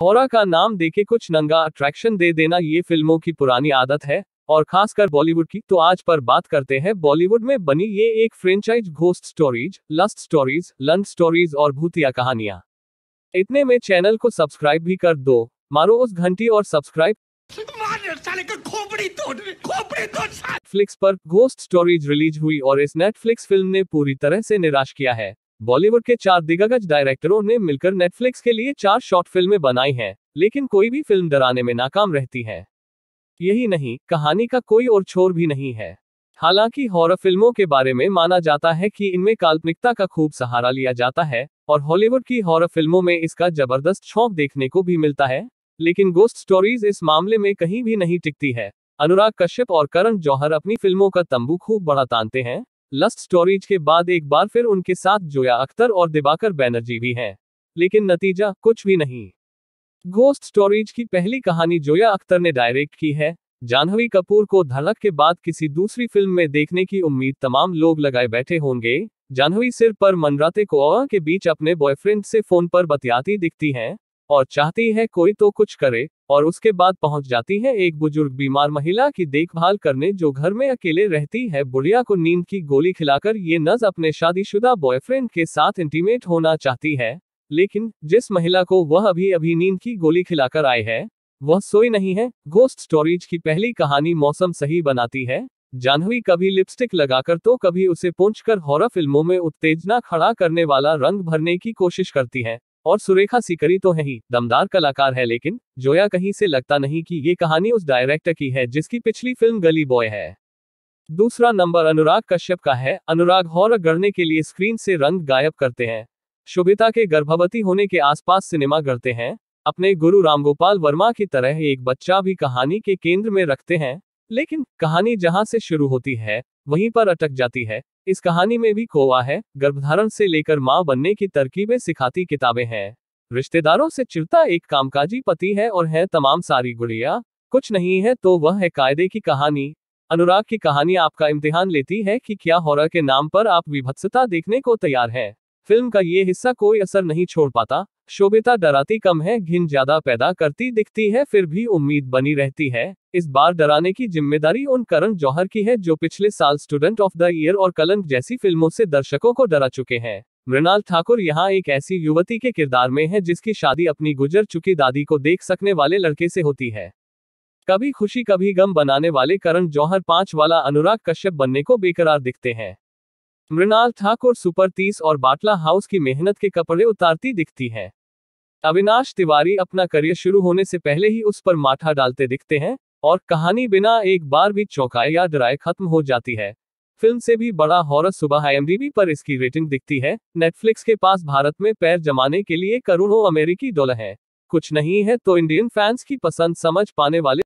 थोरा का नाम देके कुछ नंगा अट्रैक्शन दे देना ये फिल्मों की पुरानी आदत है और खासकर बॉलीवुड की तो आज पर बात करते हैं बॉलीवुड में बनी ये एक franchise ghost stories lust stories लंड स्टोरीज और भूतिया कहानियां इतने में चैनल को सब्सक्राइब भी कर दो मारो उस घंटी और सब्सक्राइब नेटफ्लिक्स पर घोस्ट स्टोरीज रिलीज हुई और इस नेटफ्लिक्स फिल्म ने पूरी तरह से निराश किया है बॉलीवुड के चार दिग्गज डायरेक्टरों ने मिलकर नेटफ्लिक्स के लिए चार शॉर्ट फिल्में बनाई हैं लेकिन कोई भी फिल्म डराने में नाकाम रहती है यही नहीं कहानी का कोई और छोर भी नहीं है हालांकि हॉरर फिल्मों के बारे में माना जाता है कि इनमें काल्पनिकता का खूब सहारा लिया जाता है और हॉलीवुड की हॉरर फिल्मों में इसका जबरदस्त शौक देखने को भी मिलता है लेकिन गोस्ट स्टोरीज इस मामले में कहीं भी नहीं टिकती है अनुराग कश्यप और करण जौहर अपनी फिल्मों का तंबू खूब बढ़ा तानते हैं लस्ट स्टोरीज के बाद एक बार फिर उनके साथ जोया अख्तर और दिबाकर बैनर्जी भी हैं लेकिन नतीजा कुछ भी नहीं गोस्ट स्टोरीज की पहली कहानी जोया अख्तर ने डायरेक्ट की है जाह्नवी कपूर को धड़क के बाद किसी दूसरी फिल्म में देखने की उम्मीद तमाम लोग लगाए बैठे होंगे जाह्नवी सिर पर मनराते को के बीच अपने बॉयफ्रेंड से फोन पर बतियाती दिखती हैं और चाहती है कोई तो कुछ करे और उसके बाद पहुंच जाती है एक बुजुर्ग बीमार महिला की देखभाल करने जो घर में अकेले रहती है बुढ़िया को नींद की गोली खिलाकर ये नज अपने शादीशुदा बॉयफ्रेंड के साथ इंटीमेट होना चाहती है लेकिन जिस महिला को वह अभी अभी नींद की गोली खिलाकर आए है वह सोई नहीं है गोस्ट स्टोरीज की पहली कहानी मौसम सही बनाती है जाह्नवी कभी लिपस्टिक लगाकर तो कभी उसे पूछ कर हॉरर फिल्मों में उत्तेजना खड़ा करने वाला रंग भरने की कोशिश करती है और सुरेखा सिकरी तो है ही दमदार कलाकार है लेकिन जोया कहीं से लगता नहीं कि ये कहानी उस डायरेक्टर की है जिसकी पिछली फिल्म गली बॉय है दूसरा नंबर अनुराग कश्यप का है अनुराग हॉर गढ़ने के लिए स्क्रीन से रंग गायब करते हैं शुभिता के गर्भवती होने के आसपास सिनेमा करते हैं अपने गुरु रामगोपाल वर्मा की तरह एक बच्चा भी कहानी के केंद्र में रखते हैं लेकिन कहानी जहां से शुरू होती है वहीं पर अटक जाती है इस कहानी में भी खोवा है गर्भधारण से लेकर माँ बनने की तरकीबें सिखाती किताबें हैं रिश्तेदारों से चिरता एक कामकाजी पति है और है तमाम सारी गुड़िया कुछ नहीं है तो वह है कायदे की कहानी अनुराग की कहानी आपका इम्तिहान लेती है कि क्या हॉरर के नाम पर आप विभत्सता देखने को तैयार हैं फिल्म का ये हिस्सा कोई असर नहीं छोड़ पाता शोभिता डराती कम है घिन ज्यादा पैदा करती दिखती है फिर भी उम्मीद बनी रहती है इस बार डराने की जिम्मेदारी उन करण जौहर की है जो पिछले साल स्टूडेंट ऑफ द ईयर और कलंक जैसी फिल्मों से दर्शकों को डरा चुके हैं मृणाल ठाकुर यहाँ एक ऐसी युवती के किरदार में है जिसकी शादी अपनी गुजर चुकी दादी को देख सकने वाले लड़के से होती है कभी खुशी कभी गम बनाने वाले करण जौहर पांच वाला अनुराग कश्यप बनने को बेकरार दिखते हैं मृणाल ठाकुर सुपर तीस और बाटला हाउस की मेहनत के कपड़े उतारती दिखती हैं अविनाश तिवारी अपना करियर शुरू होने से पहले ही उस पर माथा डालते दिखते हैं और कहानी बिना एक बार भी चौंकाए या डराए खत्म हो जाती है फिल्म से भी बड़ा हॉरर सुबह आई पर इसकी रेटिंग दिखती है नेटफ्लिक्स के पास भारत में पैर जमाने के लिए करोड़ों अमेरिकी डॉलर है कुछ नहीं है तो इंडियन फैंस की पसंद समझ पाने वाले